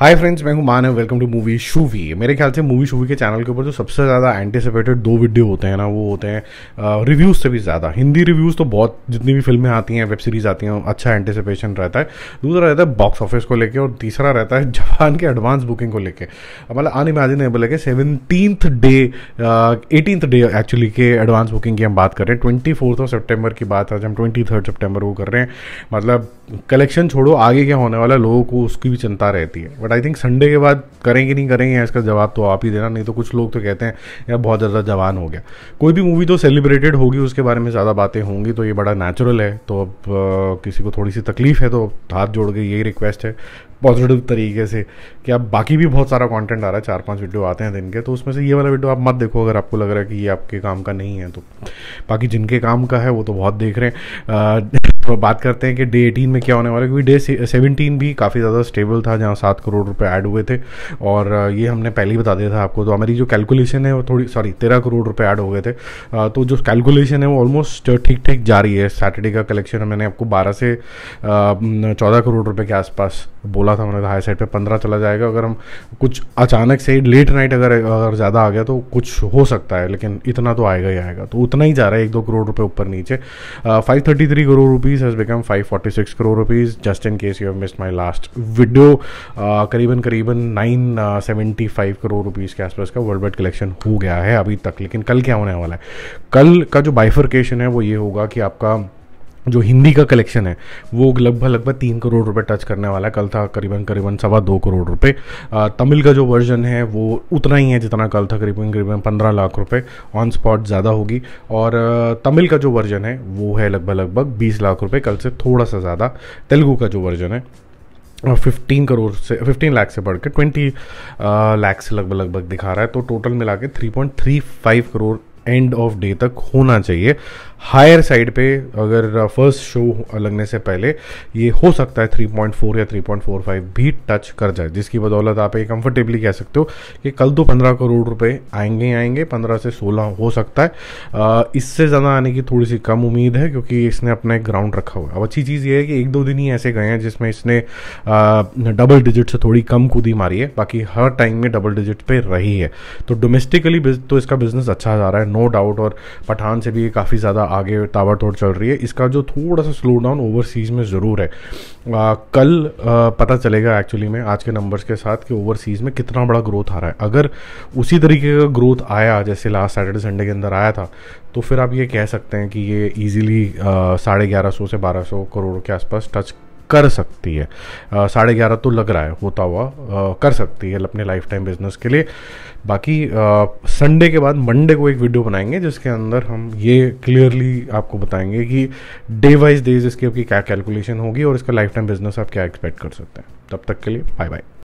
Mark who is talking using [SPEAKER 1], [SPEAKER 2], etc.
[SPEAKER 1] हाय friends मैं हूं Manav welcome to movie शूवी मेरे ख्याल से मूवी शूवी के चैनल के ऊपर जो सबसे ज़्यादा एंटिसिपेटेड दो वीडियो होते हैं ना वो होते हैं रिव्यूज़ से भी ज़्यादा हिंदी रिव्यूज़ तो बहुत जितनी भी फिल्में आती हैं वेब सीरीज़ आती हैं अच्छा एंटिसिपेशन रहता है दूसरा रहता है बॉक्स ऑफिस को लेकर और तीसरा रहता है जापान के एडवांस बुकिंग को लेकर मतलब अनइमेजिनेबल है कि seventeen day eighteenth day actually के एडवांस बुकिंग की हम बात कर रहे हैं ट्वेंटी फोर्थ ऑफ सेप्टेम्बर की बात आज हम ट्वेंटी थर्ड सेप्टेम्बर को कर रहे हैं मतलब कलेक्शन छोड़ो आगे क्या होने वाला लोगों को उसकी भी चिंता रहती है बट आई थिंक संडे के बाद करेंगे नहीं करेंगे इसका जवाब तो आप ही देना नहीं तो कुछ लोग तो कहते हैं यार बहुत ज़्यादा जवान हो गया कोई भी मूवी तो सेलिब्रेटेड होगी उसके बारे में ज़्यादा बातें होंगी तो ये बड़ा नेचुरल है तो अब किसी को थोड़ी सी तकलीफ़ है तो हाथ जोड़ के यही रिक्वेस्ट है पॉजिटिव तरीके से कि आप बाकी भी बहुत सारा कंटेंट आ रहा है चार पांच वीडियो आते हैं दिन के तो उसमें से ये वाला वीडियो आप मत देखो अगर आपको लग रहा है कि ये आपके काम का नहीं है तो बाकी जिनके काम का है वो तो बहुत देख रहे हैं तो बात करते हैं कि डे एटीन में क्या होने वाला है क्योंकि डे सेवनटीन भी काफ़ी ज़्यादा स्टेबल था जहाँ सात करोड़ रुपये ऐड हुए थे और ये हमने पहले ही बता दिया था आपको तो हमारी जो कैलकुलेशन है वो थोड़ी सॉरी तेरह करोड़ रुपये ऐड हो गए थे तो जो कैलकुलेशन है वो ऑलमोस्ट ठीक ठीक जारी है सैटरडे का कलेक्शन मैंने आपको बारह से चौदह करोड़ रुपये के आसपास बोला था मैंने हाई साइड पे पंद्रह चला जाएगा अगर हम कुछ अचानक से ही लेट नाइट अगर अगर ज़्यादा आ गया तो कुछ हो सकता है लेकिन इतना तो आएगा ही आएगा तो उतना ही जा रहा है एक दो करोड़ रुपए ऊपर नीचे five thirty three crore rupees has become five forty six crore rupees just in case you have missed my last video करीबन करीबन nine seventy five crore rupees के आसपास का वर्ल्ड वाइड कलेक्शन हो गया है अभी तक लेकिन कल क्या होने वाला है कल का जो बाइफरकेशन है वो ये होगा कि आपका जो हिंदी का कलेक्शन है वो लगभग लगभग तीन करोड़ रुपए टच करने वाला है कल था करीबन करीबन सवा दो करोड़ रुपए तमिल का जो वर्जन है वो उतना ही है जितना कल था करीबन करीबन पंद्रह लाख रुपए ऑन स्पॉट ज़्यादा होगी और तमिल का जो वर्जन है वो है लगभग लगभग बीस लाख रुपये कल से थोड़ा सा ज़्यादा तेलुगू का जो वर्जन है फिफ्टीन करोड़ से फिफ्टीन लाख से बढ़ के ट्वेंटी लाख से लगभग लगभग दिखा रहा है तो टोटल मिला के three point three five crore end of day तक होना चाहिए हायर साइड पे अगर फर्स्ट uh, शो लगने से पहले ये हो सकता है 3.4 या 3.45 भी टच कर जाए जिसकी बदौलत आप ये कंफर्टेबली कह सकते हो कि कल तो 15 करोड़ रुपए आएंगे ही आएंगे 15 से 16 हो सकता है uh, इससे ज़्यादा आने की थोड़ी सी कम उम्मीद है क्योंकि इसने अपना एक ग्राउंड रखा हुआ अब अच्छी चीज़ ये है कि एक दो दिन ही ऐसे गए हैं जिसमें इसने डबल uh, डिजिट से थोड़ी कम कूदी मारी है बाकी हर टाइम में डबल डिजिट पर रही है तो डोमेस्टिकली तो इसका बिजनेस अच्छा जा रहा है नो डाउट और पठान से भी ये काफ़ी ज़्यादा आगे तोड़ चल रही है इसका जो थोड़ा सा स्लो डाउन ओवरसीज़ में ज़रूर है आ, कल आ, पता चलेगा एक्चुअली में आज के नंबर्स के साथ कि ओवरसीज़ में कितना बड़ा ग्रोथ आ रहा है अगर उसी तरीके का ग्रोथ आया जैसे लास्ट सैटरडे संडे के अंदर आया था तो फिर आप ये कह सकते हैं कि ये ईजिली साढ़े ग्यारह सौ से बारह सौ करोड़ के आसपास टच कर सकती है साढ़े ग्यारह तो लग रहा है होता हुआ आ, कर सकती है अपने लाइफ टाइम बिजनेस के लिए बाकी संडे के बाद मंडे को एक वीडियो बनाएंगे जिसके अंदर हम ये क्लियरली आपको बताएंगे कि डे वाइज डेज इसकी आपकी क्या कैलकुलेशन होगी और इसका लाइफ टाइम बिजनेस आप क्या एक्सपेक्ट कर सकते हैं तब तक के लिए बाय बाय